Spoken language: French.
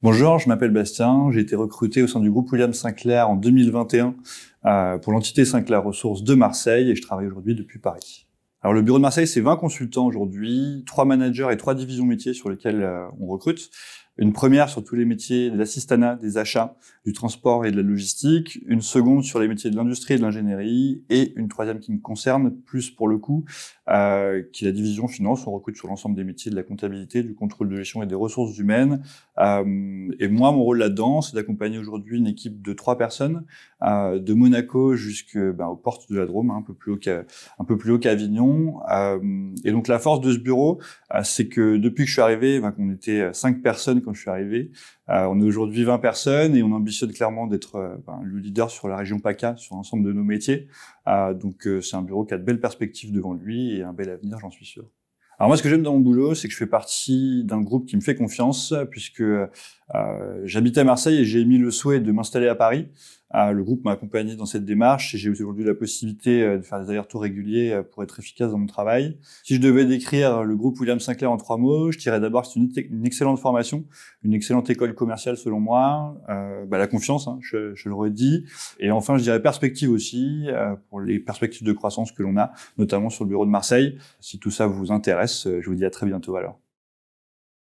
Bonjour, je m'appelle Bastien, j'ai été recruté au sein du groupe William Sinclair en 2021 euh, pour l'entité Sinclair Ressources de Marseille et je travaille aujourd'hui depuis Paris. Alors le bureau de Marseille, c'est 20 consultants aujourd'hui, 3 managers et 3 divisions métiers sur lesquelles euh, on recrute. Une première sur tous les métiers de l'assistanat, des achats, du transport et de la logistique. Une seconde sur les métiers de l'industrie et de l'ingénierie. Et une troisième qui me concerne plus pour le coup, euh, qui est la division finance. On recrute sur l'ensemble des métiers de la comptabilité, du contrôle de gestion et des ressources humaines. Euh, et moi, mon rôle là-dedans, c'est d'accompagner aujourd'hui une équipe de trois personnes, euh, de Monaco jusqu'aux ben, portes de la Drôme, hein, un peu plus haut qu'à, un peu plus haut qu'Avignon. Euh, et donc la force de ce bureau, euh, c'est que depuis que je suis arrivé, ben, qu'on était cinq personnes je suis arrivé. Euh, on est aujourd'hui 20 personnes et on ambitionne clairement d'être euh, ben, le leader sur la région PACA, sur l'ensemble de nos métiers. Euh, donc c'est un bureau qui a de belles perspectives devant lui et un bel avenir, j'en suis sûr. Alors moi, ce que j'aime dans mon boulot, c'est que je fais partie d'un groupe qui me fait confiance, puisque j'habite j'habitais à Marseille et j'ai mis le souhait de m'installer à Paris. Ah, le groupe m'a accompagné dans cette démarche et j'ai aujourd'hui la possibilité euh, de faire des allers-retours réguliers euh, pour être efficace dans mon travail. Si je devais décrire le groupe William Sinclair en trois mots, je dirais d'abord que c'est une, excellente formation, une excellente école commerciale selon moi, euh, bah, la confiance, hein, je, le redis, et enfin je dirais perspective aussi pour les perspectives de croissance que l'on a, notamment sur le bureau de Marseille. Si tout ça vous intéresse, je vous dis à très bientôt alors.